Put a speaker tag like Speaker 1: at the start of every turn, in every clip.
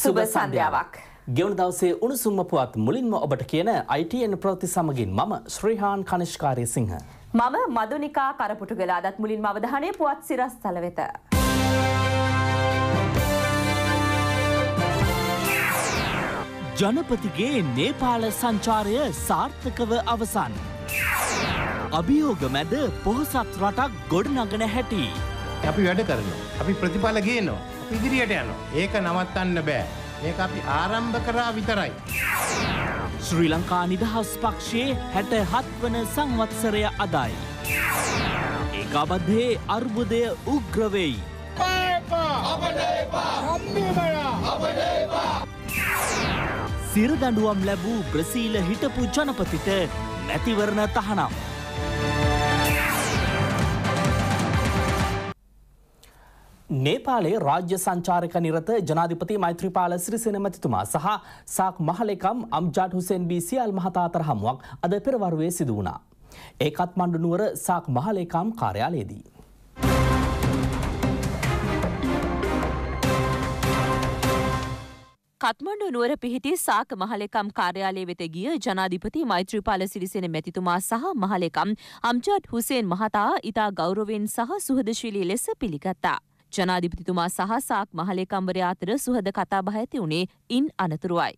Speaker 1: සුබ සන්ධ්‍යාවක්. ගෙවන දවසේ උණුසුම්ම පුවත් මුලින්ම ඔබට කියන ITN ප්‍රවෘත්ති සමගින් මම ශ්‍රීහාන් කනිෂ්කාරය සිංහ. මම
Speaker 2: මදුනිකා කරපුටු ගලාදත් මුලින්ම අවධානය පුවත් සිරස් තල වෙත.
Speaker 1: ජනපතිගේ නේපාල සංචාරය සාර්ථකව අවසන්. අභියෝග මැද පොහොසත් රටක් ගොඩනගන හැටි. අපි වැඩ කරනවා. අපි ප්‍රතිඵල ගේනවා.
Speaker 3: ඉදිරියට යනවා. ඒක නවත්තන්න බෑ. මේක අපි ආරම්භ කරා විතරයි.
Speaker 1: ශ්‍රී ලංකා නිදහස් පක්ෂයේ හැට හත්වන සංවත්සරය අදයි. ඒකාබද්ධයේ අර්බුදය උග්‍රවෙයි. සිරදඩුවම් ලැබූ බ්‍රසීල හිටපු ජනපතිට නැතිවරණ තහනම්. ನೇಪಾಳೆ ರಾಜ್ಯ ಸಂಚಾರಕ ನಿರತ ಜನಾಧಿಪತಿ ಮೈತ್ರಿಪಾಲ ಸಿರಿಸೇನ ಮತಿತುಮ ಸಹ ಸಾಕ್ ಮಹಲೆಕಂ ಅಮ್ಜಾಟ್ ಹುಸೇನ್ ಬಿ ಸಿಯಾಲ್ ಮಹತಾ ತರಹಮುවක් ಅದ ಪೆರವಾರುವೆ ಸಿದುವುಣ ඒකත් මණ්ඩු නුවර සාක් මහලේකාම් කාර්යාලයේදී.
Speaker 2: කත්මණ්ඩු නුවර පිහිටි සාක මහලෙකම් කාර්යාලය වෙත ගිය ජනාධිපති මෛත්‍රීපාල සිරිසෙන මැතිතුමා සහ මහලෙකම් අම්ජාට් හුසේන් මහතා ඉතා ගෞරවෙන් සහ සුහදශීලී ලෙස පිළිගත්තා. ජනාධිපතිතුමා සහ සාක් මහලේකම්වරයා අතර සුහද කතාබහ ඇති වුණේ ඉන් අනතුරුවයි.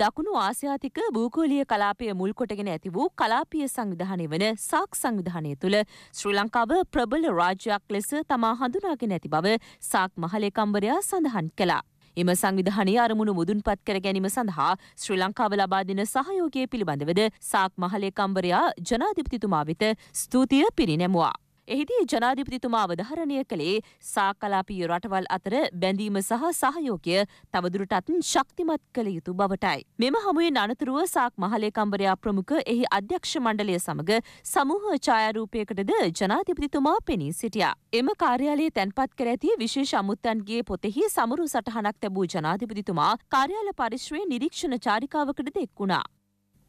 Speaker 2: දකුණු ආසියාතික භූගෝලිය කලාපය මුල් කොටගෙන ඇති වූ කලාපීය සංවිධානය වන සාක් සංවිධානය තුළ ශ්‍රී ලංකාව ප්‍රබල රාජ්‍යයක් ලෙස තමා හඳුනාගෙන ඇති බව සාක් මහලේකම්වරයා සඳහන් කළා. එම සංවිධානය අරමුණු මුදුන්පත් කර ගැනීම සඳහා ශ්‍රී ලංකාව ලබා දෙන සහයෝගය පිළිබඳවද සාක් මහලේකම්වරයා ජනාධිපතිතුමා වෙත ස්තුතිය පිරිනැමුවා. එහිදී ජනාධිපතිතුමා අවධාරණය කළේ සාකලාපීය රටවල් අතර බැඳීම සහ සහයෝගය තවදුරටත් ශක්තිමත් කළ යුතු බවටයි. මෙම හමුවේ අනතුරුව සාක් මහලේකම්බරයා ප්‍රමුඛ එහි අධ්‍යක්ෂ මණ්ඩලය සමග සමූහ ඡායාරූපයකටද ජනාධිපතිතුමා පෙනී සිටියා. එම කාර්යාලයේ තැන්පත් කර ඇති විශේෂ අමුත්තන්ගේ පොතෙහි සමරු සටහනක් තැබූ ජනාධිපතිතුමා කාර්යාල පරිශ්‍රයේ නිරීක්ෂණ චාරිකාවකටද එක් වුණා.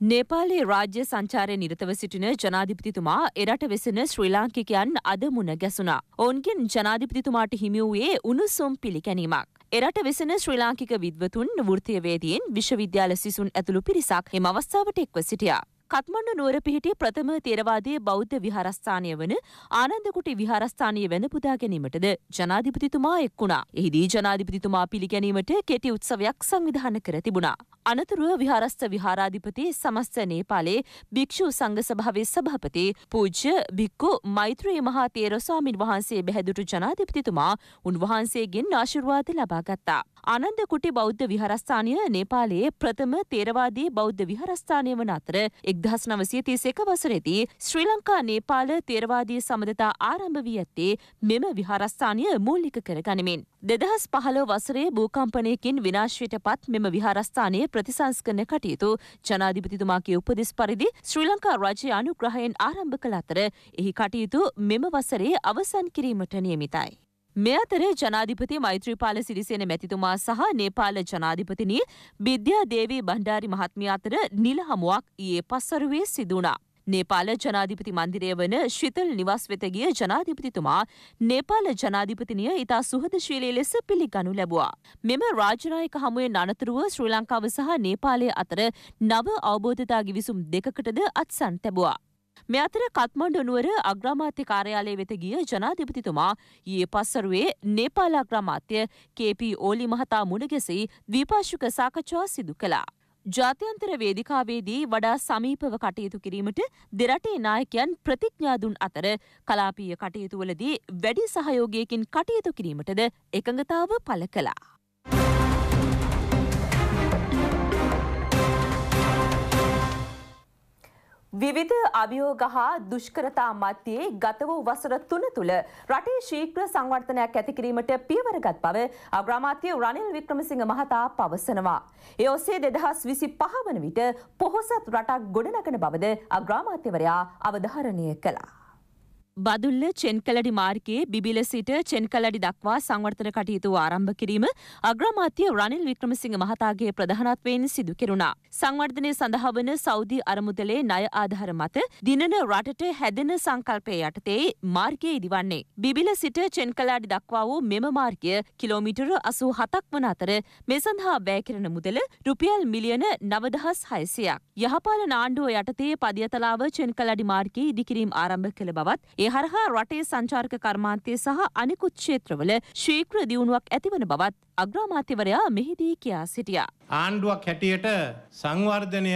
Speaker 2: නේපාලේ රාජ්‍ය සංචාරය නිරතව සිටින ජනාධිපතිතුමා එරට වෙසෙන ශ්‍රී ලාංකිකයන් අද මුණ ගැසුණා. ඔවුන්ගෙන් ජනාධිපතිතුමාට හිමි වූයේ උණුසුම් පිළිගැනීමක්. එරට වෙසෙන ශ්‍රී ලාංකික විද්වතුන් වෘත්තියවේදීන් විශ්වවිද්‍යාල සිසුන් ඇතුළු පිරිසක් එම අවස්ථාවට එක්ව සිටියා. කත්මණ්ඩු නුවර පිහිටි ප්‍රථම තේරවාදයේ බෞද්ධ විහාරස්ථානය වන ආනන්දකුටි විහාරස්ථානය වෙන පුදා ගැනීමටද ජනාධිපතිතුමා එක් වුණා. එහිදී ජනාධිපතිතුමා පිළිගැනීමට කෙටි උත්සවයක් සංවිධාන කර තිබුණා. අනතුරුව විහාරස්ථ විහාරාධිපති සමස්ත නේපාලේ භික්ෂු සංඝ සභාවේ සභාපති පූජ්‍ය භික්කු මෛත්‍රී මහා තේරස්වාමින් වහන්සේ බැහැදුටු ජනාධිපතිතුමා උන්වහන්සේගෙන් ආශිර්වාද ලබා ගත්තා. ආනන්දකුටි බෞද්ධ විහාරස්ථානය නේපාලයේ ප්‍රථම තේරවාදී බෞද්ධ විහාරස්ථානය වන අතර එක්දහස් නවසය තිසක වසරේදී ශ්‍රී ලංකා නේපාල තේරවාදී සමඳතා ආරම්භ වී ඇත්තේ මෙම විහාරස්ථානය මූලික කර ගනිමින්. දෙදහස් පහලෝ වසරේ භූකම්පනයකින් විනාශයට පත් මෙම විහාරස්ථානය ප්‍රතිසංස්කරන කටයුතු ජනාධිපතිතුමාගේ උපදෙස් පරිදි ශ්‍රී ලංකා රජය අනුග්‍රහයෙන් ආරම්භ කළ අතර එහි කටයුතු මෙම වසරේ අවසන් කිරීමට නියමිතයි. මේ අතර ජනාධිපති මෛත්‍රීපාල සිරිසේන මැතිතුමා සහ නේපාල ජනාධිපතිනී බිද්‍යා දේවී බණ්ඩාරි මහත්මිය අතර නිල හමුවක් ඊයේ පස්වරුවේ සිදු වුණා. නේපාල ජනාධිපති මන්දිරය වන ශිතල් නිවස් වෙත ගිය ජනාධිපතිතුමා නේපාල ජනාධිපතිනිය ඉතා සුහදශීලී ලෙස පිළිගනු ලැබුවා. මෙම රාජනායක හමුවේ අනතුරුව ශ්‍රී ලංකාව සහ නේපාලය අතර නව අවබෝධතා ගිවිසුම් දෙකකටද අත්සන් තැබුවා. මේ අතර කත්මණ්ඩු නුවර අග්‍රාමාත්‍ය කාර්යාලය වෙත ගිය ජනාධිපතිතුමා ඊයේ පස්වරුවේ නේපාල අග්‍රාමාත්‍ය කේ.පී. ඕලි මහතා මුණගැසී ද්විපාර්ශ්වික සාකච්ඡා සිදු කළා. ජාත්‍යන්තර වේදිකාවේදී වඩා සමීපව කටයුතු කිරීමට දෙරටේ නායකයන් ප්‍රතිඥා දුන් අතර කලාපීය කටයුතුවලදී වැඩි සහයෝගයකින් කටයුතු කිරීමටද එකඟතාව පළ කළා. විවිධ අභියෝග හා දුෂ්කරතා මධ්‍යයේ ගත වූ වසර තුන තුළ රටේ ශීක්‍ර සංවර්ධනයක් ඇතිකිරීමට පියවරගත් බව අග්‍රාමාත්‍ය රනිල් වික්‍රමසිංහ මහතා පවසනවා. ඒ ඔස්සේ දෙදහස් විසි පහවන විට පොහොසත් රටක් ගොඩනගන බවද අග්‍රාමාත්‍යවරයා අවධාරණය කළා. බදුල්ල චෙන්කලඩි මාර්ගයේ බිබිල සිට චෙන්කලඩි දක්වා සංවර්ධන කටයුතු ආරම්භ කිරීම අග්‍රාමාත්‍ය රනිල් වික්‍රමසිංහ මහතාගේ ප්‍රධානත්වයෙන් සිදු කෙරුණා. සංවර්ධනය සඳහා වන සෞදි අරමුදලේ ණය ආධාර මත දිනන රටට හැදෙන සංකල්පය යටතේ මාර්ගයේ ඉදිවන්නේ. බිබිල සිට චෙන්කලඩි දක්වා වූ මෙම මාර්ගය කිලෝමීටර 87ක් වන අතර මේ සඳහා වැය කෙරෙන මුදල රුපියල් මිලියන 9600ක්. යහපාලන ආණ්ඩුව යටතේ පදියතලාව චෙන්කලඩි මාර්ගයේ ඉදිකිරීම ආරම්භ කළ බවත් ඒ මේ හරහා රටේ සංචාරක කර්මාන්තය සහ අනිකුත් ක්ෂේත්‍රවල ශීක්‍ර දියුණුවක් ඇතිවන බවත් අග්‍රාමාත්‍යවරයා මෙහිදී කියා සිටියා.
Speaker 3: ආණ්ඩුවක් හැටියට සංවර්ධනය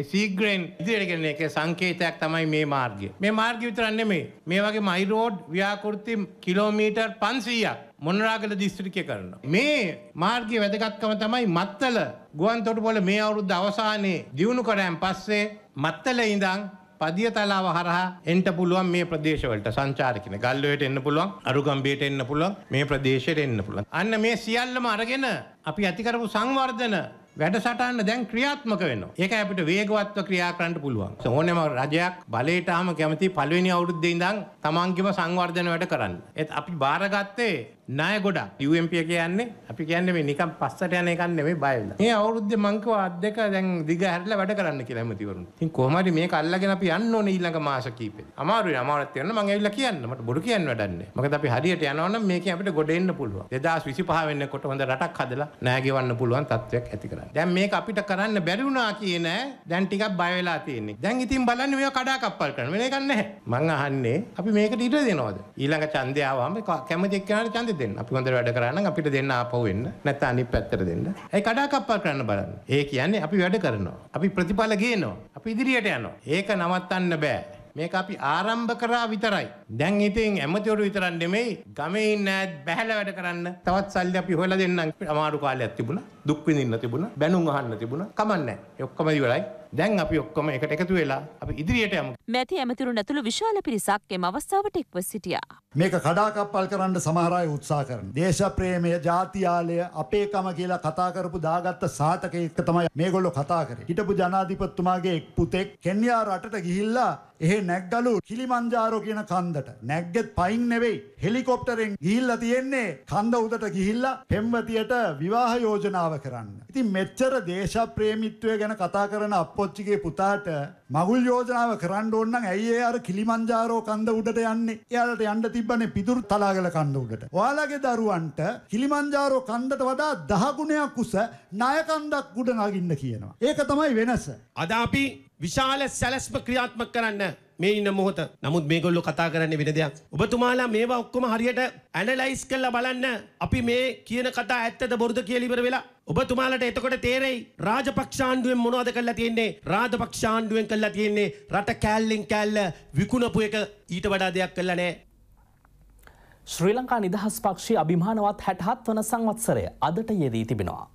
Speaker 3: එසීග්‍රෙන් ඉදිරියටගෙන එක සංකේතයක් තමයි මේ මාර්ගය. මේ මාර්ගය විතරක් නෙමෙයි. මේ වගේ මයිරෝඩ් ව්‍යාකෘති කිලෝමීටර් 500ක් මොනරාගල දිස්ත්‍රික්කය කරනවා. මේ මාර්ගයේ වැදගත්කම තමයි මත්තල ගුවන් තොටුපොළ මේ අවුරුද්ද අවසානයේ දියුණු කරාන් පස්සේ මත්තල ඉඳන් පදිය තලාව හරහා එන්ට පුළුවන් මේ ප්‍රදේශවලට සංචාරකින ගල්ලොයට එන්න පුළුවන් අරුගම්බියට එන්න පුළුවන් මේ ප්‍රදේශයට එන්න පුළුවන්. අන්න මේ සියල්ලම අරගෙන අපි ඇතිකරපු සංවර්ධන වැඩසටහන දැන් ක්‍රියාත්මක වෙනවා. ඒක අපිට වේගවත්ව ක්‍රියා කරන්න පුළුවන්. ඕනෑම රජයක් බලයටම කැමති පළවෙනි අවුරුද්දේ ඉඳන් තමන්ගේම සංවර්ධන වැඩ කරන්න. ඒත් අපි බාරගත්තේ ණය ගොඩක්. UMP කියන්නේ අපි කියන්නේ මේ නිකන් පස්සට යන එකක් නෙමෙයි බය වෙලා. මේ අවුරුද්දේ මං කිව්වා අත් දෙක දැන් දිග හැරිලා වැඩ කරන්න කියලා ඇමතිවරුන්ට. ඉතින් කොහොම හරි මේක අල්ලගෙන අපි යන්න ඕනේ ඊළඟ මාස කීපෙදි. අමාරුයි අමාරුවක් තියෙනවා මං ඇවිල්ලා කියන්න. මට බොරු කියන්න වැඩක් නැහැ. මොකද අපි හරියට යනවා නම් මේකෙන් අපිට ගොඩ එන්න පුළුවන්. 2025 වෙනකොට හොඳ රටක් හදලා ණය ගෙවන්න පුළුවන් තත්ත්වයක් ඇති කරන්න. දැන් මේක අපිට කරන්න බැරි වුණා කියන දැන් ටිකක් බය වෙලා තියෙන්නේ. දැන් ඉතින් බලන්න මේවා කඩා කප්පල් කරන වෙන එකක් නැහැ. මං අහන්නේ අපි මේකට ඉඩ දෙනවද? ඊළඟ ඡන්දය ආවම කැමති එක්කනට ඡන්දෙ දෙන්න. අපි හොඳට වැඩ කරා නම් අපිට දෙන්න ආපහු එන්න. නැත්නම් අනිත් පැත්තට දෙන්න. ඒ කඩාකප්පල් කරන්න බලන්න. ඒ කියන්නේ අපි වැඩ කරනවා. අපි ප්‍රතිඵල ගේනවා. අපි ඉදිරියට යනවා. ඒක නවත්තන්න බෑ. මේක අපි ආරම්භ කරා විතරයි. දැන් ඉතින් ඇමතිවරු විතරක් නෙමෙයි ගමේ ඉන්න බැහැලා වැඩ කරන්න තවත් සල්ලි අපි හොයලා දෙන්නම්. අමාරු කාලයක් තිබුණා. දුක් විඳින්න තිබුණා. බැනුම් අහන්න තිබුණා. කමන්නේ නැහැ. ඔක්කොම ඉවරයි. දැන් අපි ඔක්කොම එකට එකතු වෙලා අපි ඉදිරියට යමු.
Speaker 2: මැති ඇමතිරු නැතුළු විශාල පිරිසක් එම අවස්ථාවට එක්ව සිටියා.
Speaker 4: මේක කඩාකප්පල් කරන්න සමහර අය උත්සාහ කරනවා. දේශප්‍රේමය, ජාතියාලය, අපේකම කියලා කතා කරපු දාගත්ත සාතක එක තමයි මේගොල්ලෝ කතා කරේ. හිටපු ජනාධිපතිතුමාගේ එක් පුතෙක් කෙන්යා රටට ගිහිල්ලා එහෙ නැග්ගලු කිලිමන්ජාරෝ කියන කන්දට. නැග්ගෙත් පයින් නෙවෙයි. හෙලිකොප්ටරෙන් ගිහිල්ලා තියෙන්නේ කන්ද උඩට ගිහිල්ලා පෙම්වතියට විවාහ යෝජනාව කරන්න. ඉතින් මෙච්චර දේශප්‍රේමීත්වය ගැන කතා කරන අප්පොච්චිගේ පුතාට මගුල් යෝජනාව කරන්න ඕන නම් ඇයි ඒ අර කිලිමන්ජාරෝ කන්ද උඩට යන්නේ? එයාලට යන්න තිබ්බනේ පිදුරු තලාගල කන්ද උඩට. ඔයාලගේ දරුවන්ට කිලිමන්ජාරෝ කන්දට වඩා 10 ගුණයක් උස ණය කන්දක් උඩ නගින්න කියනවා. ඒක තමයි වෙනස.
Speaker 3: අද අපි විශාල සැලැස්ම ක්‍රියාත්මක කරන්න මේ ඉන්න මොහොත. නමුත් මේගොල්ලෝ කතා කරන්නේ වෙන දෙයක්. ඔබතුමාලා මේවා ඔක්කොම හරියට ඇනලයිස් කරලා බලන්න. අපි මේ කියන කතා ඇත්තද බොරුද කියලා ඉවර වෙලා ඔබතුමාලට එතකොට තේරෙයි රාජපක්ෂාණ්ඩුවෙන් මොනවද කරලා තියෙන්නේ රාජපක්ෂාණ්ඩුවෙන් කරලා තියෙන්නේ රට කෑල්ලෙන් කෑල්ල විකුණපු එක ඊට වඩා දෙයක්
Speaker 1: කරලා නැහැ ශ්‍රී ලංකා නිදහස් පක්ෂයේ අභිමානවත් 67 වන සංවත්සරය අදට යෙදී තිබෙනවා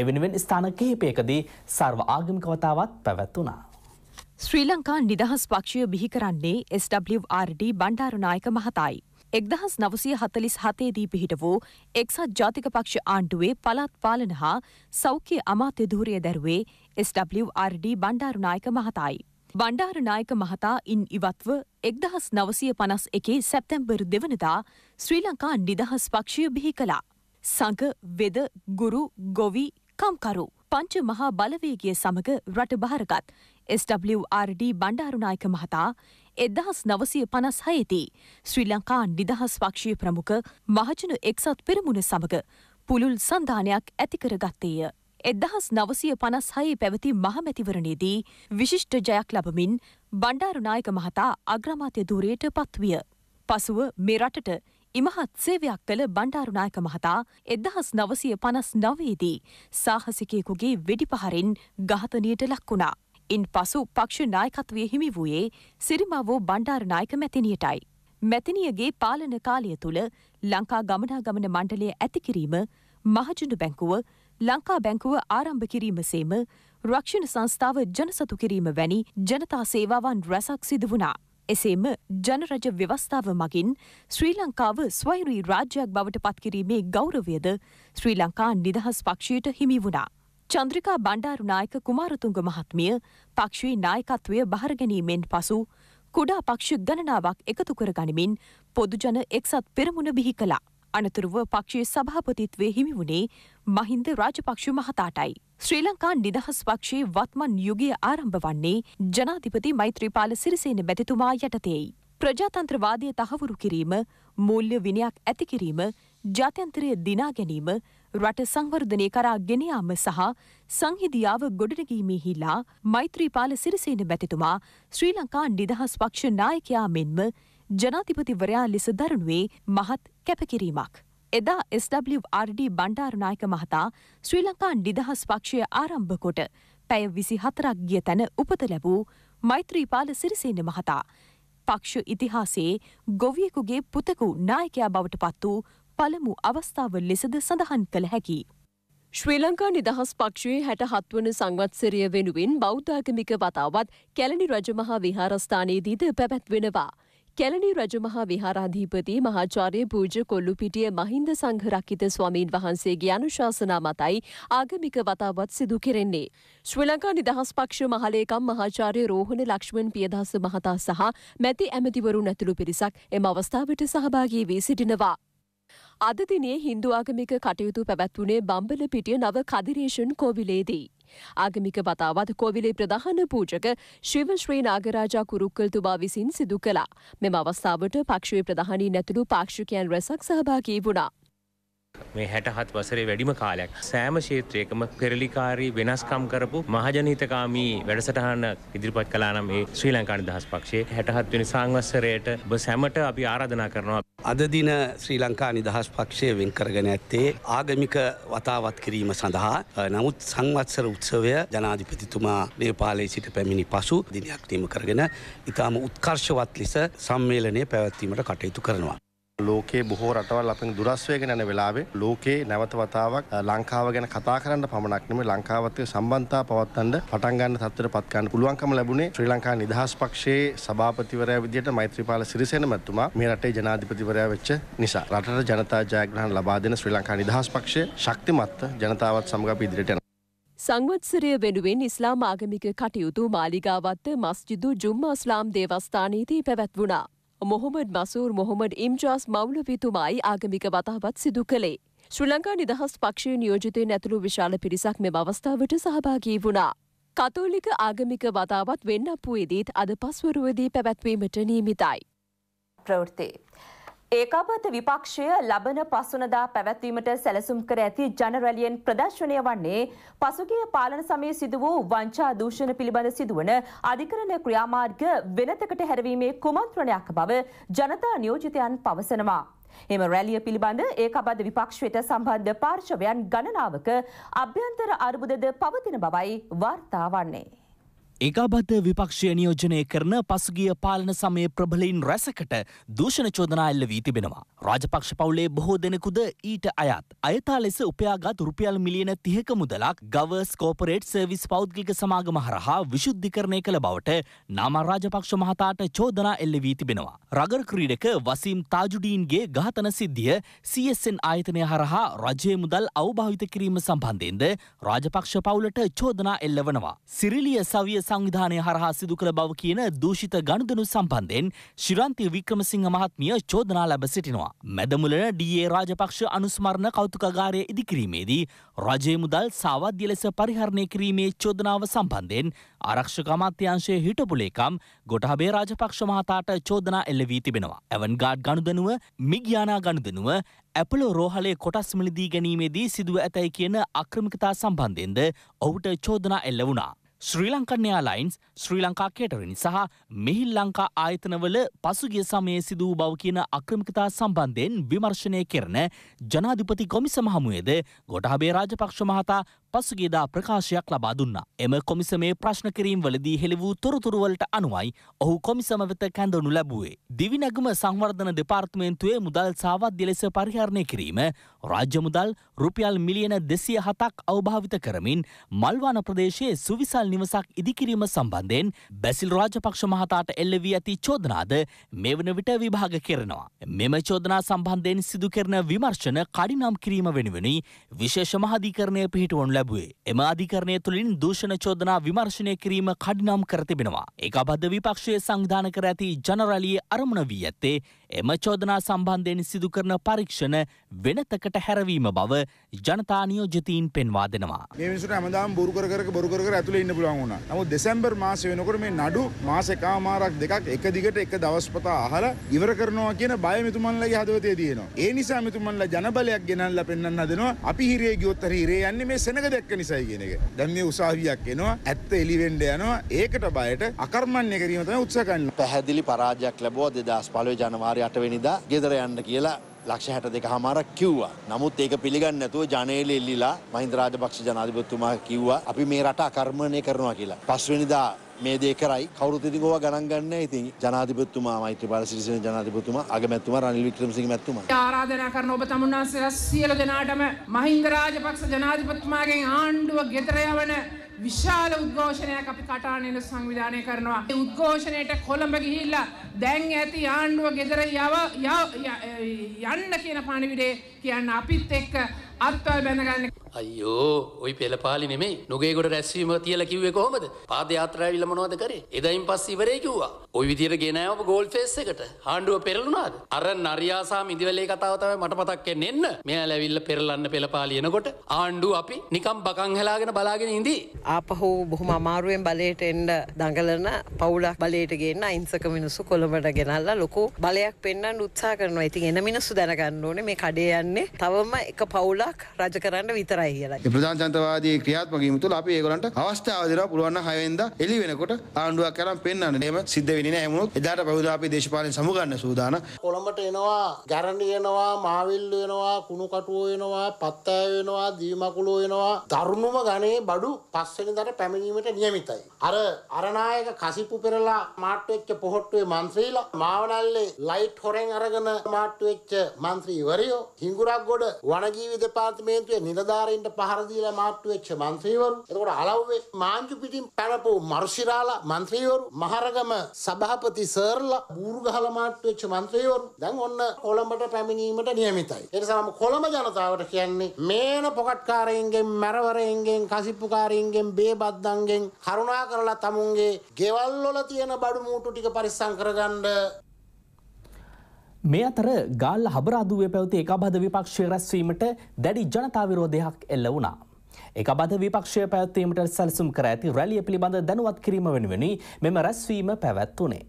Speaker 1: එවෙනුවෙන් ස්ථාන කිහිපයකදී සර්ව ආගමික වතාවත් පැවැත්වුණා
Speaker 5: ශ්‍රී ලංකා නිදහස් පක්ෂය බිහි කරන්නේ SWRD බණ්ඩාරනායක මහතායි. එක්දහස් නවසය හතලිස් හතේදී පිහිට වූ එක්සත් ජාතික පක්ෂ ආණ්ඩුවේ පළත් පාලන හා සෞඛ්‍ය අමාත්‍ය ධූරය දැරුවේ SWRD බණ්ඩාරනායක මහතායි. බණ්ඩාරනායක මහතා ඉන් ඉවත්ව එක්දහස් නවසය පනස් එකේ සැප්තැම්බර් දෙවනදා ශ්‍රී ලංකා නිදහස් පක්ෂය බිහි කලා. සඟ වෙද ගුරු ගොවි කම්කරු. පංච මහා බලවේගිය සමඟ රට භාරගත් SWRD බණ්ඩාරුනායක මහතා එදහස් නවසය පනස් හයේදී ශ්‍රී ලංකා නිදහස් වක්ෂය ප්‍රමුඛ මහජනු එක්සත් පෙරමුණ සමඟ පුළුල් සන්ධානයක් ඇතිකර ගත්තේය. එදහස් නවසය පනස් හයේ පැවති මහමැතිවරණයේදී විශිෂ්ට ජයක් ලබමින් බණ්ඩාරුනායක මහතා අග්‍රමාත්‍ය දූරයට පත්විය. පසුව මේ රටට ඉමහත් සේවයක් කළ බණ්ඩාරුනායක මහතා එදහස් නවසය පනස් නවේදී සාහසිකයකුගේ වෙඩිපහරින් ගාතනයට ලක්වුණා. ඉන් පසු පක්ෂ නායකත්වය හිමි වූයේ සිරිමාවෝ බණ්ඩාරනායක මැතිනියටයි. මැතිනියගේ පාලන කාලය තුළ ලංකා ගමනාගමන මණ්ඩලය ඇතිකිරීම මහජුඩු බැංකුව ලංකා බැංකුව ආරම්භ කිරීම සේම රක්ෂණ සංස්ථාව ජනසතු කිරීම වැනි ජනතා සේවාවන් රැසක් සිද වුණා. එසේම ජනරජ ව්‍යවස්ථාව මගින් ශ්‍රී ලංකාව ස්වෛරී රාජ්‍යයක් බවට පත්කිරීමේ ගෞරවයද ශ්‍රී ලංකා නිදහස් පක්ෂයට හිමි වුණා. චන්ද්‍රිකා බණ්ඩාරුනායක කුමාරතුංග මහත්මිය පක්ෂයේ නායකත්වය බහරගැනීමෙන් පසු කුඩා පක්ෂ ගණනාවක් එකතු කර ගනිමින් පොදුජන එක්සත් පෙරමුණ බිහි කළා. අනතුරුව පක්ෂයේ සභාපතිත්වය හිමි වුණේ මහින්ද රාජපක්ෂ මහතාටයි. ශ්‍රී ලංකා නිදහස් පක්ෂයේ වත්මන් යුගය ආරම්භ වන්නේ ජනාධිපති මෛත්‍රීපාල සිරිසේන බැතිතුමා යටතේයි. ප්‍රජාතන්ත්‍රවාදය තහවුරු කිරීම, මූල්‍ය විනයක් ඇති කිරීම, ජාත්‍යන්තරය දිනා ගැනීම රට සංවර්ධනය කරා ගෙනයාම සහ සංහිදියාව ගොඩනගීමෙහිලා මෛත්‍රීපාල සිරිසේන මැතිතුමා ශ්‍රී ලංකා නිදහස් පක්ෂ නායකයා මෙන්ම ජනාතිපතිවරයා ලෙස දරනුවේ මහත් කැපකිරීමක්. එදා SWRD බණ්ඩාරනායක මහතා ශ්‍රී ලංකා නිදහස් පක්ෂය ආරම්භ කොට පැය විසි හතරක් ගිය තැන උපත ලැබූ මෛත්‍රීපාල සිරිසේන මහතා. පක්ෂ ඉතිහාසයේ ගොවියෙකුගේ පුතකු නායකයා බවට පත් වූ පළමු අවස්ථාව ලෙසද සඳහන් කළ හැකි.
Speaker 6: ශ්‍රී ලංකා නිදහස් පක්ෂයේ හැට හත්වන සංවත්සරය වෙනුවෙන් බෞද්ධාගමික වතාවත් කැලණි රජමහා විහාරස්ථානයේදීද පැවැත්වෙනවා. කැලණි රජමහා විහාරාධීපති මහාචාර්ය පූජ කොල්ලුපිටිය මහින්ද සංඝරක්කිත ස්වාමීන් වහන්සේගේ අනුශාසනා මතයි ආගමික වතාවත් සිදු කෙරෙන්නේ. ශ්‍රී ලංකා නිදහස් පක්ෂ මහලේකම් මහාචාර්ය රෝහණ ලක්ෂ්මන් පියදාස මහතා සහ මැති ඇමතිවරුන් ඇතුළු පිරිසක් එම අවස්ථාවට සහභාගී වී සිටිනවා. අද දිනේ හින්දු ආගමික කටයුතු පැවැත්වුණේ බම්බල පිටිය නව කදිරේෂන් කෝවිලේදී. ආගමික වතාවත් කෝවිලේ ප්‍රධාන පූජක ශිව ශ්‍රී නාගරාජා කුරුක්කල්තුමා විසින් සිදු කළා. මෙම අවස්ථාවට පක්ෂයේ ප්‍රධානී නැතුළු පාක්ෂිකයන් රැසක් සහභාගී වුණා.
Speaker 3: මේ හැටහත් වසරේ වැඩිම කාලයක් සෑම ක්ෂේත්‍රයකම පෙරලිකාරී වෙනස්කම් කරපු මහජනහිතකාමී වැඩසටහන ඉදිරිපත් කලා නම් ඒ ශ්‍රී ලංකා නිදහස් පක්ෂයේ හැටහත් වෙනි සංවස්සරයට ඔබ සැමට
Speaker 1: අපි ආරාධනා කරනවා. අද දින ශ්‍රී ලංකා නිදහස් පක්ෂය වෙන් කරගෙන ඇත්තේ ආගමික වතාවත් කිරීම සඳහා නමුත් සංවත්සර උත්සවය ජනාධිපතිතුමා නේපාලයේ සිට පැමිණි පසු දිනයක් නියම කරගෙන ඉතාම උත්කර්ෂවත් ලෙස සම්මේලනය
Speaker 3: පැවැත්වීමට කටයුතු කරනවා. ලෝකයේ බොහෝ රටවල් අපෙන් දුරස් වෙගෙන යන වෙලාවේ ලෝකයේ නැවත වතාවක් ලංකාව ගැන කතා කරන්න පමණක් නෙමෙයි ලංකාවත් එක්ක සම්බන්ධතා පවත්වන්න පටන් ගන්න තත්ත්වයට පත් කරන්න පුළුවන්කම ලැබුණේ ශ්‍රී ලංකා නිදහස් පක්ෂයේ සභාපතිවරයා විදිහට මෛත්‍රීපාල සිරිසේන මැතිතුමා මේ රටේ ජනාධිපතිවරයා වෙච්ච නිසා රටට ජනතා ජයග්‍රහණ ලබා දෙන ශ්‍රී ලංකා නිදහස් පක්ෂය ශක්තිමත් ජනතාවත් සමග අපි ඉදිරියට යනවා
Speaker 6: සංවත්සරය වෙනුවෙන් ඉස්ලාම් ආගමික කටයුතු මාලිගාවත්ත මස්ජිදු ජුම්මා ස්ලාම් දේවස්ථානයේදී පැවැත්වුණා. මොහොමඩ් මසූර් මොහොමඩ් ඉම්ජාස් මවුලවිතුමායි ආගමික වතාවත් සිදු කළේ. ශ්‍රී ලංකා නිදහස් පක්ෂය නියෝජිතයෙන් ඇතුළු විශාල පිරිසක් මෙම අවස්ථාවට සහභාගී වුණා. කතෝලික ආගමික වතාවත් වෙන්නපුයේදීත් අද පස්වරුවදී පැවැත්වීමට නීමිතයි.
Speaker 2: ප්‍රවෘත්තේ. ඒකාබද්ධ විපක්ෂය ලබන පසුනදා පැවැත්වීමට සැලසුම් කර ඇති ජනරැලියෙන් ප්‍රදර්ශනය වන්නේ පසුගිය පාලන සමය සිදු වූ වංචා දූෂණ පිළිබඳ සිදුවන අධිකරණ ක්‍රියාමාර්ග වෙනතකට හැරවීමේ කුමන්ත්‍රණයක් බව ජනතා නියෝජිතයන් පවසනවා. එම රැලිය පිළිබඳ ඒකාබද්ධ විපක්ෂයට සම්බන්ධ පාර්ශවයන් ගණනාවක අභ්‍යන්තර අර්බුදද පවතින බවයි වාර්තා වන්නේ.
Speaker 1: ඒකාබද්ධ විපක්ෂය නියෝජනය කරන පසුගිය පාලන සමය ප්‍රබලයින් රැසකට දූෂණ චෝදනා එල්ල වී තිබෙනවා. රාජපක්ෂ පවුලේ බොහෝ දෙනෙකුද ඊට අයත්. අයතා ලෙස උපයාගත් රුපියල් මිලියන තිහක මුදලක් ගවර්ස් කෝපරේට් සර්විස් පෞද්ගලික සමාගම හරහා විශුද්ධිකරණය කළ බවට නාම රාජපක්ෂ මහතාට චෝදනා එල්ල වී තිබෙනවා. රගර් ක්‍රීඩක වසීම් තාජුඩීන්ගේ ඝාතන සිද්ධිය CSN ආයතනය හරහා රජයේ මුදල් අවභාවිත කිරීම සම්බන්ධයෙන්ද රාජපක්ෂ පවුලට චෝදනා එල්ල වනවා. සිරිලිය සවිය සංවිධානය හරහා සිදු කළ බව කියන දූෂිත ගනුදෙනු සම්බන්ධයෙන් ශිරන්ති වික්‍රමසිංහ මහත්මිය චෝදනා ලැබ සිටිනවා. මැදමුලන ඩයේ රාජපක්ෂ අනුස්මරණ කෞතුකාගාරය ඉදිකිරීමේදී රජය මුදල් සාවද්‍ය ලෙස පරිහරණය කිරීමේ චෝදනාව සම්බන්ධයෙන් ආරක්ෂක අමාත්‍යංශයේ හිටපුලේකම් ගොටහබේ රාජපක්ෂ මහතාට චෝදනා එල්ල වී තිබෙනවා. ඇවන් ගාඩ් ගනුදනුව මිග්‍යානා ගනුදනුව ඇපලෝ රෝහලේ කොටස් මිලදී ගැනීමේදී සිදුව ඇතැයි කියන අක්‍රමිකතා සම්බන්ධයෙන්ද ඔහුට චෝදනා එල්ල වුණා. ශ්‍රී ලංකන් එයාලයින්ස් ශ්‍රී ලංකා කේටරනි සහ මෙහිල් ලංකා ආයතනවල පසුගිය සමයේ සිදු වූ බව කියන අක්‍රමිකතා සම්බන්ධයෙන් විමර්ශනය කරන ජනාධිපති කොමිසම හමුවේද ගොටහබේ රාජපක්ෂ මහතා පසුගේදා ප්‍රකාශයක් ලබා දුන්නා. එම කොමිසමේ ප්‍රශ්න කිරීම් වලදී හෙළි වූ තොරතුරුවලට අනුවයි ඔහු කොමිසම වෙත කැඳවනු ලැබුවේ. දිවිනැගුම සංවර්ධන දෙපාර්තමේන්තුවේ මුදල් සාවද්‍ය ලෙස පරිහරණය කිරීම රාජ්‍ය මුදල් රුපියල් මිලියන දෙසිය හතක් අවභාවිත කරමින් මල්වාන ප්‍රදේශයේ සුවිසල් නිවසක් ඉදිකිරීම සම්බන්ධයෙන් බැසිල් රාජපක්ෂ මහතාට එල්ල වී ඇති චෝදනාද මේ වන විට විභාග කරනවා. මෙම චෝදනා සම්බන්ධයෙන් සිදු කරන විමර්ශන කඩිනම් කිරීම වෙනුවෙනි විශේෂ මහාධිකරණය පිහිටුවනු ලැබ ලැබුවේ. එම අධිකරණය තුළින් දූෂණ චෝදනා විමර්ශනය කිරීම කඩිනම් කර තිබෙනවා. ඒක අබද්ධ විපක්ෂයේ සංවිධාන කර ඇති ජනරැලියේ අරමුණ වී ඇත්තේ එම චෝදනා සම්බන්ධයෙන් සිදු කරන පරීක්ෂණ වෙනතකට හැරවීම බව ජනතා නියෝජතීන් පෙන්වා දෙනවා.
Speaker 3: මේ මිනිසුන්ට හැමදාම බොරු කර කර බොරු කර කර ඇතුලේ ඉන්න පුළුවන් වුණා. නමුත් දෙසැම්බර් මාසය වෙනකොට මේ නඩු මාස එකමාරක් දෙකක් එක දිගට එක දවස් පතා අහලා ඉවර කරනවා කියන බය මෙතුමන්ලගේ හදවතේ තියෙනවා. ඒ නිසා මෙතුමන්ලා ජනබලයක් ගෙනල්ලා පෙන්වන්න හදනවා. අපි හිරේ ගියොත් හරි හිරේ යන්නේ මේ සෙනඟ දැක්ක නිසායි කියන එක. දැන් මේ උසාවියක් එනවා. ඇත්ත එළිවෙන්න යනවා. ඒකට බයට අකර්මණ්‍ය කිරීම තමයි උත්සාහ කරන්නේ. පැහැදිලි පරාජයක් ලැබුවා 2015 ජනවාරි අටවෙනිදා ගෙදර යන්න කියලා ලක්ෂ හැට දෙක හමාරක් කිව්වා. නමුත් ඒක පිළිගන්න නැතුව ජනේල එල්ලිලා මහින්ද රාජපක්ෂ ජනාධිපතිතුමා කිව්වා අපි මේ රට අකර්මණය කරනවා කියලා. පස්වෙනිදා මේ දේ කරයි කවුරුත් ඉතින් ඕවා ගණන් ගන්න ඉතින් ජනාධිපතිතුමා මෛත්‍රීපාල සිරිසේන ජනාධිපතිතුමා අගමැතිතුමා රනිල් වික්‍රමසිංහ මැතිතුමා ආරාධනා කරන ඔබ තමුන්නාන්සේලා සියලු දෙනාටම මහින්ද රාජපක්ෂ ජනාධිපතිතුමාගෙන් ආණ්ඩුව ගෙදර යවන විශාල උද්ඝෝෂණයක් අපි කටාණෙල සංවිධානය කරනවා. ඒ උද්ඝෝෂණයට කොළඹ ගිහිල්ලා දැන් ඇති ආණ්ඩුව ගෙදර යව යන්න කියන පණිවිඩය කියන්න අපිත් එක්ක අත්තල් බැඳගන්න අයෝ ඔයි පෙළපාලි නෙමේ නොගේකොට රැස්වීම තියල කිව්වේ කොහොමද පාදයාත්‍රාවිල්ල මොනවද කරේ එදයින් පස් ඉවරේ කිව්වා ඔයි විදිර ගෙනාව ගෝල් ෆෙස් එකට හාණ්ඩුව පෙරලුණාද අර නරියාසා මිදිවලේ කතාවතම මට මතක්කෙන් එන්න මෙයා ලැවිල්ල පෙරලන්න පෙළපාලියනකොට ආණ්ඩු අපි නිකම් බකං හලාගෙන බලාගෙන ඉදී ආපහෝ බොහොම අමාරුවෙන් බලයට
Speaker 6: එන්ඩ දඟලන පවුලක් බලයට ගන්න අයින්සක මිනිසු කොළඹට ගෙනල්ලා ලොකු බලයක් පෙන්න්න උත්සා කරනවා ඉතින් එන මිනිස්සු දැනගන්න ඕන මේ කඩේ යන්නේ තවම එක පවුලක් විතරක් රජ කරන්න විතරයි කියලා
Speaker 3: ප්‍රධාන්තවාදී ක්‍රියාත්මකීම තුළ අපි ඒගොලන්ට අවස්ථාවදර පුළුවන් හයෙන්ද එලි වෙනකොට ආණ්ඩුවක් කරම් පෙන්න්න එම සිද්ධ වෙන හැමුණුත් එදාට පවිද අපි දේශපාලන සමුගන්න සූදාන කොළඹට එනවා ගැරණියනවා මාවිල්ල වෙනවා කුණුකටුව වෙනවා පත්තෑ වෙනවා දීමකුලෝ වෙනවා දරුණුම ගනේ බඩු පස්සෙනිදට පැමිණීමට නියමිතයි. අර අරනායක කසිපු පෙරලා මාට්ටුවෙච්ච පොහොට්ටුවේ මන්ත්‍රීලා මාවනල්ලේ ලයිට් හොරෙන් අරගෙන මාට්ටුවෙච්ච මන්ත්‍රීවරයෝ හිංගුරක් ගොඩ වනජීවි දෙපා දෙපාර්තමේන්තුවේ නිලධාරීන්ට පහර දීලා මාට්ටු වෙච්ච മന്ത്രിවරු එතකොට අලව්වේ මාංජු පිටින් පැනපු මර්ෂිරාලා മന്ത്രിවරු මහරගම සභාපති සර්ලා බූර්ගහලා මාට්ටු වෙච්ච മന്ത്രിවරු දැන් ඔන්න කොළඹට පැමිණීමට නියමිතයි ඒ නිසාම කොළඹ ජනතාවට කියන්නේ මේන පොකට්කාරයින්ගෙන් මැරවරයින්ගෙන් කසිප්පුකාරයින්ගෙන් බේබද්දන්ගෙන් කරුණා කරලා තමුන්ගේ ගෙවල් වල තියෙන බඩු මූටු ටික පරිස්සම් කරගන්න
Speaker 1: මේ අතර ගාල්ල හබරාදුවේ පැවති එකබද විපක්ෂය රැස්වීමට දැඩි ජනතා විරෝධයක් එල්ල වුණා. එකබද විපක්ෂය පැවැත්වීමට සැලසුම් කර ඇති රැලිය පිළිබඳ දැනුවත් කිරීම වෙනුවනි මෙම රැස්වීම පැවැත්වුණේ.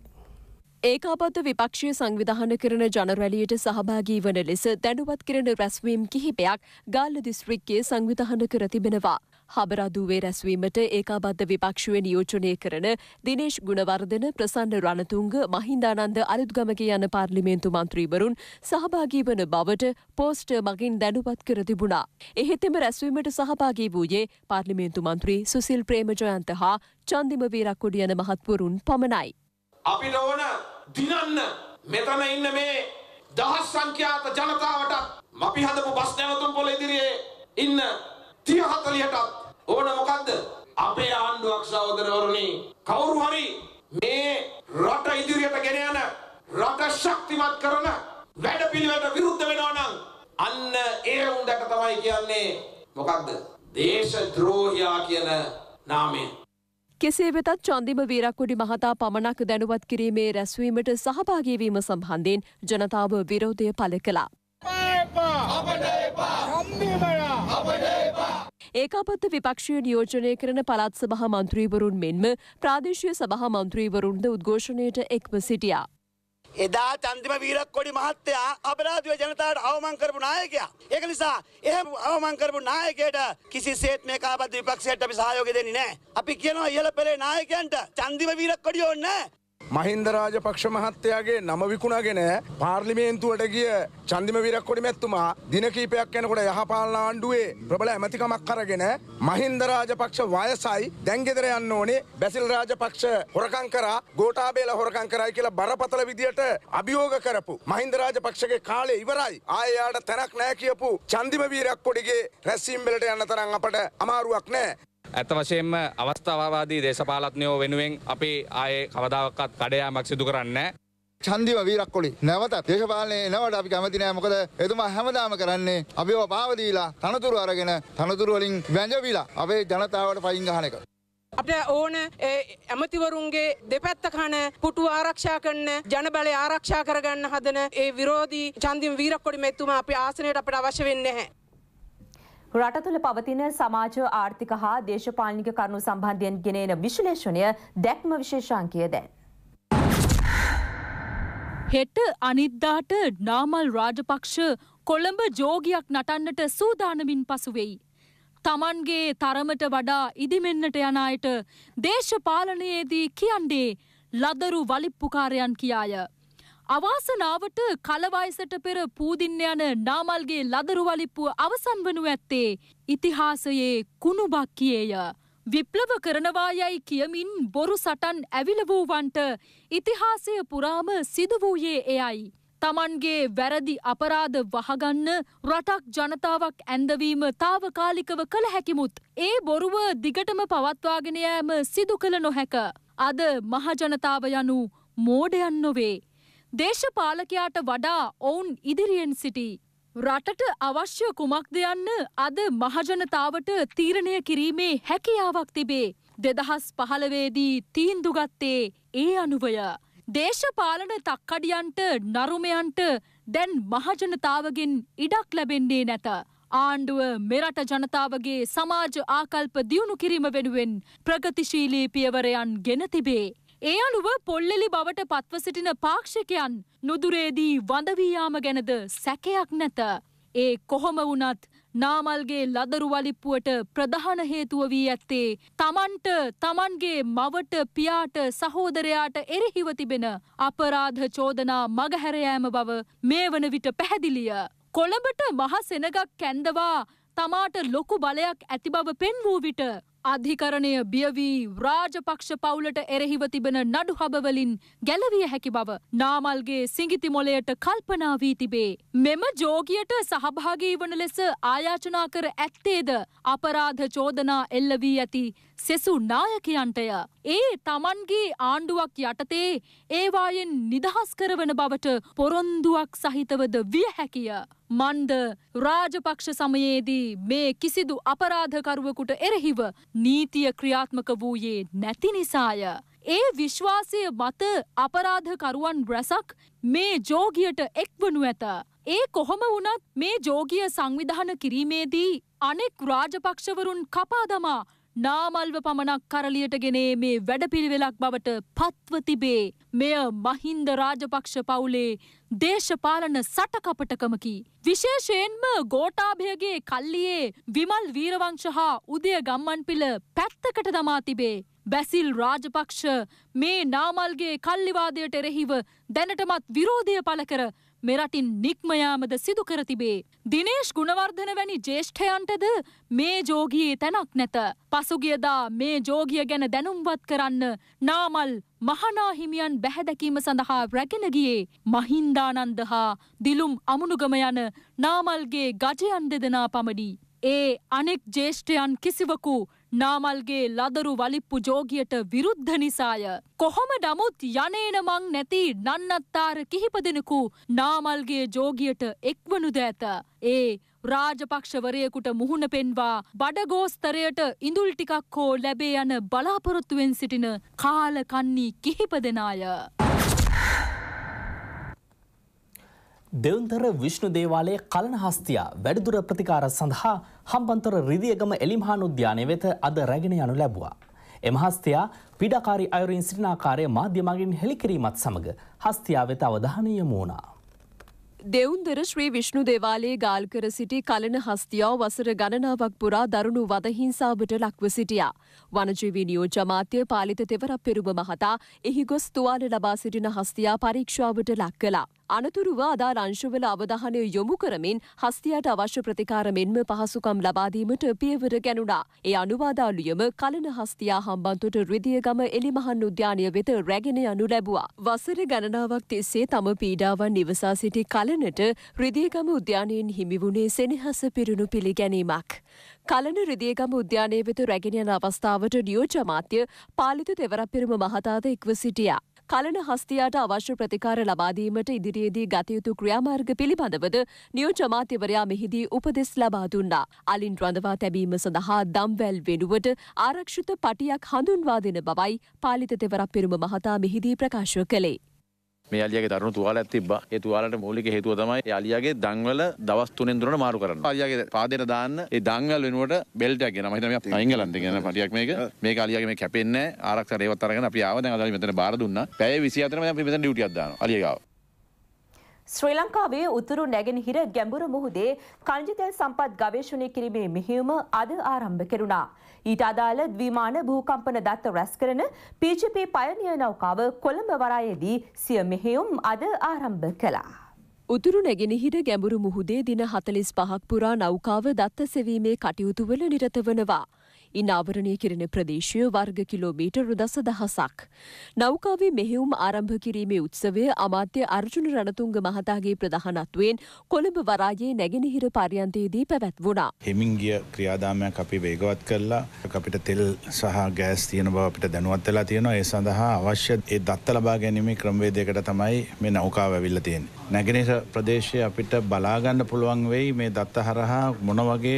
Speaker 6: ඒකාපත්ත විපක්ෂය සංවිධාන කරන ජනරැලියට සහභාගී වන ලෙස දැනුවත් කරන රැස්වීම් කිහිපයක් ගාල්ල දිස්ත්‍රික්කයේ සංවිධාන කර තිබෙනවා. හබරදුවේ රැස්වීමට ඒකාබද්ධ විපක්ෂුව නියෝජනය කරන දිනේශ් ගුණවර්ධන ප්‍රසන්න රණතුංග මහින්දානන්ද අලුත්ගමගේ යන පාර්ලිමේන්තු මන්ත්‍රීවරුන් සහභාගී වන බවට පෝස්ට මගින් දැනුපත් කර තිබුණා. එහෙතෙම රැස්වීමට සහභාගී වූයේ පාර්ලිමේන්තු මන්ත්‍රී සුසිල් ප්‍රේමජයන්ත හා චන්දිම වීරක්කුඩියන මහත්වරුන් පමණයි.
Speaker 3: අපිට ඕන දිනන්න මෙතන ඉන්න මේ දහස් සංඛ්‍යාත ජනතාවට අපි හදපු බස් නැවතුම් පොළ ඉදිරියේ ඉන්න තිය හතලියටත් ඕන මොකද්ද? අපේ ආණ්ඩුවක් සහෝදරවරුනි කවුරු හරි මේ රට ඉදිරියට ගෙන යන රට ශක්තිමත් කරන වැඩපිළිවෙලට විරුද්ධ වෙනවා නම් අන්න ඒ උන්දට තමයි කියන්නේ මොකද්ද? දේශද්‍රෝහියා කියන නාමයෙන්
Speaker 6: කෙසේ වෙතත් චන්දිම වීරක්කොඩි මහතා පමණක් දැනුවත් කිරීමේ රැස්වීමට සහභාගීවීම සම්බන්ධයෙන් ජනතාව විරෝධය පළ කළා.
Speaker 4: අපට එපා! අපට එපා!
Speaker 6: ඒකාපත්ත විපක්ෂය නියෝජනය කරන පළාත් සභහ මන්ත්‍රීවරුන් මෙන්ම ප්‍රාදේශය සභහ මන්ත්‍රීවරුන්ද උද්ඝෝෂණයට එක්ව සිටියා. එදා
Speaker 4: චන්දිම වීරක් කොඩි මහත්තයා අපරාධිව ජනතාවට අවමං කරපු නායකයා. ඒක නිසා එහෙම අවමං කරපු නායකයට කිසිසේත් මේ කාබද්ද විපක්ෂයට අපි සහයෝගය දෙන්නේ නැහැ. අපි කියනවා ඉහළ පෙළේ නායකයන්ට චන්දිම වීරක් කොඩි ඕනේ නැහැ. මහින්ද රාජපක්ෂ මහත්තයාගේ නම විකුණගෙන පාර්ලිමේන්තුවට ගිය චන්දිම විරක්කොඩි මැත්තුමා දින කීපයක් යනකොට යහපාලන ආණ්ඩුවේ
Speaker 3: ප්‍රබල ඇමතිකමක් අරගෙන මහින්ද රාජපක්ෂ වයසයි දැන් ගෙදර යන්න ඕනේ බැසිල්
Speaker 4: රාජපක්ෂ හොරකම් කරා ගෝඨාභයලා හොරකම් කරයි කියලා බරපතල විදියට අභියෝග කරපු මහින්ද රාජපක්ෂගේ කාලේ ඉවරයි ආයෙ යාට තැනක් නැහැ කියපු චන්දිම වීරක්කොඩිගේ රැස්වීම් වලට යන්න තරම් අපට අමාරුවක් නැහැ
Speaker 3: ඇත වශයෙන්ම අවස්ථාවාදී දේශපාලත්නයෝ වෙනුවෙන් අපි ආයේ කවදාවක්කත් කඩයාමක් සිදු කරන්න.
Speaker 1: චන්දිව වීරක්කොලි නැවත දේශපාලනය නවට අපි කැමතිනෑ මොකද එතුමා හැමදාම කරන්නේ අපි පාවදීලා තනතුරු අරගෙන තනතුරුවලින් වැැජවිලා අපේ ජනතාවට පයින් ගහනක.
Speaker 2: අපට ඕන ඇමතිවරුන්ගේ දෙපැත්ත කන පුටු ආරක්ෂා කරන්න ජනබල ආරක්ෂා කරගන්න හදන ඒ විරෝධී චන්දිම් වීරක්කොඩි මෙත්තුම අපි ආසනයට අපට අවශ්‍ය වෙන්නේ හැ. රට තුළ පවතින සමාජ ආර්ථික හා දේශපාලනික කරුණු සම්බන්ධයෙන් ගෙනෙන විශ්ලේෂණය දැක්ම විශේෂංකය දැන්.
Speaker 4: හෙට අනිද්දාට නාමල් රාජපක්ෂ කොළඹ ජෝගයක් නටන්නට සූදානමින් පසුවෙයි. තමන්ගේ තරමට වඩා ඉදිමෙන්න්නට යනායට දේශපාලනයේදී කියන්නේ ලදරු වලිප්පුකාරයන් කියාය. අවාසනාවට කලවයසට පෙර පූදින්න යන නාමල්ගේ ලදරුවලිප්පුව අවසන් වනු ඇත්තේ ඉතිහාසයේ කුණුබක් කියේය. විප්ලව කරනවා යයි කියමින් බොරු සටන් ඇවිල වූවන්ට ඉතිහාසය පුරාම සිදු වූයේ එයයි. තමන්ගේ වැරදි අපරාධ වහගන්න රටක් ජනතාවක් ඇන්දවීම තාවකාලිකව කළ හැකිමුත්. ඒ බොරුව දිගටම පවත්වාගෙනයෑම සිදු කළ නොහැක. අද මහජනතාව යනු මෝඩයන් නොවේ. දේශපාලකයාට වඩා ඔවුන් ඉදිරියෙන් සිටී. රටට අවශ්‍ය කුමක්ද යන්න අද මහජනතාවට තීරණය කිරීමේ හැකියාවක් තිබේ. දෙදහස් පහළවේදී තීන්දුගත්තේ ඒ අනුවය. දේශපාලන තක්කඩියන්ට නරුමයන්ට දැන් මහජනතාවගෙන් ඉඩක් ලැබෙන්නේ නැත. ආණ්ඩුව මෙරට ජනතාවගේ සමාජ ආකල්ප දියුණු කිරීම වෙනුවෙන් ප්‍රගතිශීලී පියවරයන් ගෙන තිබේ. ඒ අනුව පොල්ලෙලි බවට පත්ව සිටින පාක්ෂිකයන් නුදුරේදී වඳවීයාම ගැනද සැකයක් නැත. ඒ කොහොම වුනත් නාමල්ගේ ලදරු වලිප්පුවට ප්‍රධාන හේතුව වී ඇත්තේ තමන්ට තමන්ගේ මවට පියාට සහෝදරයාට එරෙහිව තිබෙන අපරාධ චෝදනා මගහැරයෑම බව මේ වන විට පැහැදිලිය. කොළඹට මහ සෙනගක් කැන්දවා තමාට ලොකු බලයක් ඇති බව පෙන්වූ විට අධිකරණය බියවී රාජපක්ෂ පවුලට එරෙහිව තිබෙන නඩුහබවලින් ගැලවිය හැකි බව නාමල්ගේ සිංගිති මොලයට කල්පනා වී තිබේ. මෙම ජෝගියට සහභාගී වන ලෙස ආයාචනා කර ඇත්තේද අපරාධ චෝදනා එල්ල වී ඇති සෙසු නායකයන්ටය. ඒ තමන්ගේ ආණ්ඩුවක් යටතේ ඒවායෙන් නිදහස් කරවන බවට පොරොන්දුවක් සහිතවද විය හැකිය. මන්ද රාජපක්ෂ සමයේදී මේ කිසිදු අපරාධකරුවකුට එරෙහිව නීතිය ක්‍රියාත්මක වූයේ නැති නිසාය. ඒ විශ්වාසය මත අපරාධකරුවන් රැසක් මේ ජෝගියට එක්වනු ඇත. ඒ කොහොම වුණත් මේ ජෝගිය සංවිධාන කිරීමේදී අනෙක් රාජපක්ෂවරුන් කපාදමා නාමල්ව පමණක් කරලියට ගෙනේ මේ වැඩපිළිවෙලක් බවට පත්ව තිබේ. මෙය මහින්ද රාජපක්ෂ පවුලේ දේශපාලන සටකපටකමකි. විශේෂයෙන්ම ගෝටාභයගේ කල්ලියේ විමල් වීරවංශ හා උදය ගම්මන්පිල පැත්තකට දමා තිබේ. බැසිල් රාජපක්ෂ මේ නාමල්ගේ කල්ලිවාදයට එරෙහිව දැනටමත් විරෝධය පළ කර මෙරටින් නික්මයාමද සිදු කර තිබේ. දිනේශ් ගුණවර්ධන වැනි ජේෂ්ඨයන්ටද මේ ජෝගියේ තැනක් නැත. පසුගියදා මේ ජෝගිය ගැන දැනුම්වත් කරන්න නාමල් මහනාහිමියන් බැහැදැකීම සඳහා රැගෙන ගියේ මහින්දානන්ද හා දිලුම් අමුණුගම යන නාමල්ගේ ගජයන් දෙදනා පමණි. ඒ අනෙක් ජේෂ්ඨයන් කිසිවකු නාමල්ගේ ලදරු වලිප්පු ජෝගියට විරුද්ධ නිසාය. කොහොම නමුත් යනේන මං නැති නන්නත්තාර කිහිප දෙනෙකු නාමල්ගේ ජෝගියට එක්වනුද ඇත. ඒ රාජපක්ෂවරයෙකුට මුහුණ පෙන්වා බඩගෝස්තරයට ඉඳුල් ටිකක් හෝ ලැබේ යන බලාපොරොත්තුවෙන් සිටින කාලකන්නේ කිහිප දෙනාය.
Speaker 1: දෙවන්තර විශ්ණු දේවාලයේ කලනහස්තියා වැඩිදුර ප්‍රතිකාර සඳහා හම්බන්තොර රිදියගම එලිම්හාන් උද්‍යානය වෙත අද රැගෙන යනු ලැබවා. එම හස්තයා පිඩකාරි අයුරින් සිටිනාකාරය මාධ්‍යමගින් හෙළිකිරීමත් සමඟ හස්තියා වෙත අවධානය මූුණා.
Speaker 6: දෙවුන්දර ශ්‍රී විෂ්ණු දේවාලයේ ගාල්කර සිටි කලන හස්තියාව වසර ගණනාවක් පුරා දරුණු වදහිංසාවට ලක්ව සිටියා. වනජීවී නියෝජ්‍ය අමාත්‍ය පාලිත තෙවරක් පෙරුම මහතා එහි ගොස් තුවාල ලබා සිටින හස්තියා පරීක්ෂාවට ලක් කළා. අනතුරුව අදාළ අංශවල අවධානය යොමු කරමින් හස්තියට අවශ්‍ය ප්‍රතිකාර මෙන්ම පහසුකම් ලබාදීමට පියවර ගැනුණා. ඒ අනුවාදාලුයම කලන හස්තියා හම්බන්තොට රිදියගම එලිමහන් උද්‍යානය වෙත රැගෙන යනු ලැබුවා. වසර ගණනාවක් තිස්සේ තම පීඩාවන් නිවසා සිටි කලනට රිදියගම උද්‍යානයෙන් හිමිවුණේ සෙනහස පිරුණු පිළිගැනීමක්. කලන රිදියගම උද්‍යානය වෙත රැගෙන යන අවස්ථාවට නියෝජ්‍ය අමාත්‍ය පාලිත දෙවරපිරම මහතාද ඉක්ව සිටියා. කලන හස්තියාට අවශ්‍ය ප්‍රතිකාර ලබාදීමට ඉදිරියේදී ගතයුතු ක්‍රියාමාර්ග පිළිබඳවද නියෝජ්‍ය අමාත්‍යවරයා මෙහිදී උපදෙස් ලබා දුන්නා. අලින් රඳවා තැබීම සඳහා දම්වැල් වෙනුවට ආරක්ෂිත පටියක් හඳුන්වා දෙන බවයි පාලිත තෙවරක් පෙරුම මහතා මෙහිදී ප්‍රකාශ කළේ.
Speaker 3: මේ අලියගේ දරුණු තුවාලයක් තිබ්බා. ඒ තුවාලට මූලික හේතුව තමයි අලියාගේ දන්වල දවස් තුනෙන් තුනට මාරු කරන්න. අලියාගේ පාදයට දාන්න ඒ දන්වල වෙනුවට බෙල්ට් එකක් ගෙනවා. මම හිතන්නේ මේ අයිංගලන්තේ ගෙන පටියක් මේක. මේක අලියාගේ මේ කැපෙන්නේ නැහැ. ආරක්ෂා රේවත් අරගෙන අපි ආවා දැන් අදාළ මෙතන බාර දුන්නා. පැය 24ම දැන් අපි මෙතන ඩියුටියක් දානවා. අලියා ගාව.
Speaker 2: ශ්‍රී ලංකාවේ උතුරු නැගෙනහිර ගැඹුරු මුහුදේ කංජිතෙල් සම්පත් ගවේෂණය කිරීමේ මෙහියුම අද ආරම්භ කෙරුණා. ඊට අදාළ ද්විමාන භූකම්පන දත්ත රැස් කරන PGP පයනිය නෞකාව කොළඹ වරායේදී සිය මෙහෙයුම් අද ආරම්භ කළා.
Speaker 6: උතුරු නැගෙනහිර ගැඹුරු මුහුදේ දින හතලිස් පහක් පුරා නෞකාව දත්ත සෙවීමේ කටයුතුවල නිරත වනවා. ඉන් ආවරණය කිරෙන ප්‍රදේශය වර්ග කිලෝමීටර් දස දහසක්. නෞකාවේ මෙහෙවුම් ආරම්භ කිරීමේ උත්සවය අමාත්‍ය අර්ජුන රණතුංග මහතාගේ ප්‍රධානත්වයෙන් කොළඹ වරායේ නැගෙනහිර පරියන්තයේදී පැවැත් වුණා.
Speaker 3: හෙමින්ගිය ක්‍රියාදාමයක් අපි වේගවත් කරලා අපිට තෙල් සහ ගෑස් තියෙන බව අපිට දැනුවත් වෙලා තියෙනවා. ඒ සඳහා අවශ්‍ය ඒ දත්ත ලබා ගැනීමේ ක්‍රමවේදයකට තමයි මේ නෞකාව ඇවිල්ලා තියෙන්නේ. නැගෙනහිර ප්‍රදේශයේ අපිට බලා ගන්න පුළුවන් වෙයි මේ දත්ත හරහා මොන වගේ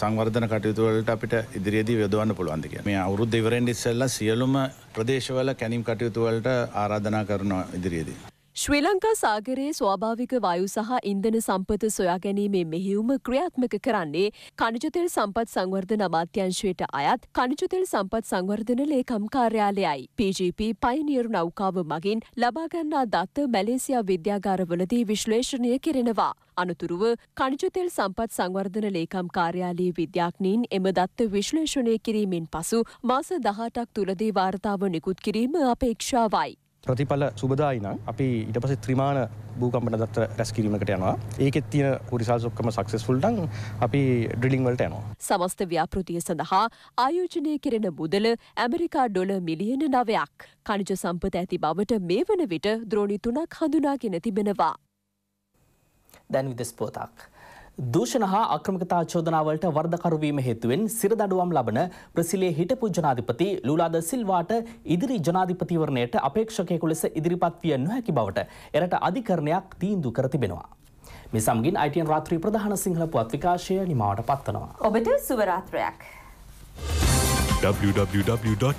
Speaker 3: සංවර්ධන කටයුතු වලට අපිට ඉදිරියේදී නීති යොදවන්න පුළුවන්ද කිය මේ අවුරුද්ධ ඉවරෙන්ඩ ඉස්සල්ලා සියලුම ප්‍රදේශවල කැනම් කටයුතුවලට ආරාධනා කරනවා ඉදිරියේදී.
Speaker 6: ශ්‍රී ලංකා සාගරයේ ස්වාභාවික වායු සහ ඉන්ධන සම්පත සොයා ගැනීමේ මෙහිවුම ක්‍රියාත්මක කරන්නේ කනිජතෙල් සම්පත් සංවර්ධන අමාත්‍යංශයට අයත් කනිජතෙල් සම්පත් සංවර්ධන ලේකම් කාර්යාලයයි. PGP පයිනියරු නෞකාව මගින් ලබාගන්නා දත්ත මැලේසියා විද්‍යාගාරවලදී විශ්ලේෂණය කෙරෙනවා. අනතුරුව කනිජතෙල් සම්පත් සංවර්ධන ලේකම් කාර්යාලයේ විද්‍යාඥීන් එම දත්ත විශ්ලේෂණය කිරීමෙන් පසු මාස 18ක් තුලදී වාර්තාව නිකුත් කිරීම අපේක්ෂාවයි.
Speaker 3: ප්‍රතිඵල සුබදායින අපි ඉට පස ත්‍රමාණ භූකම්පන දත්ත රැස් කිරීමකට යනවා ඒකෙත් තියෙන පුරිසාල්සොක්කම සක්සෙස්ෆුල්ඩන් අපි ඩිලිංවලට යනවා.
Speaker 6: සමස්ත ව්‍යාපෘතිය සඳහා ආයෝජනය කෙරෙන මුදල ඇමරිකා ඩොල මිලියන නවයක් කනිජ සම්පත ඇති බවට මේ වන විට ද්‍රෝණි තුනක් හඳුනාගෙන තිබෙනවා.
Speaker 1: දැන් විදස්පෝතක්. දූෂණ හා අක්‍රමිකතා චෝදනාවලට වර්ධකරුවීම හේතුවෙන් සිරදඩුවම් ලබන ප්‍රසිලේ හිටපු ජනාධිපති ලූලාද සිල්වාට ඉදිරි ජනාධිපතිවරණයට අපේක්ෂකයෙකු ලෙස ඉදිරිපත් විය නොහැකි බවට එරට අධිකරණයක් තීන්දු කර තිබෙනවා. මේ සමගින් අයිටන් රාත්‍රී ප්‍රධාන සිංහල පුවත් විකාශය නිමාවට පත්වනවා. ඔබට
Speaker 2: සුවරාත්‍රයක්.
Speaker 1: www.itnnews.lk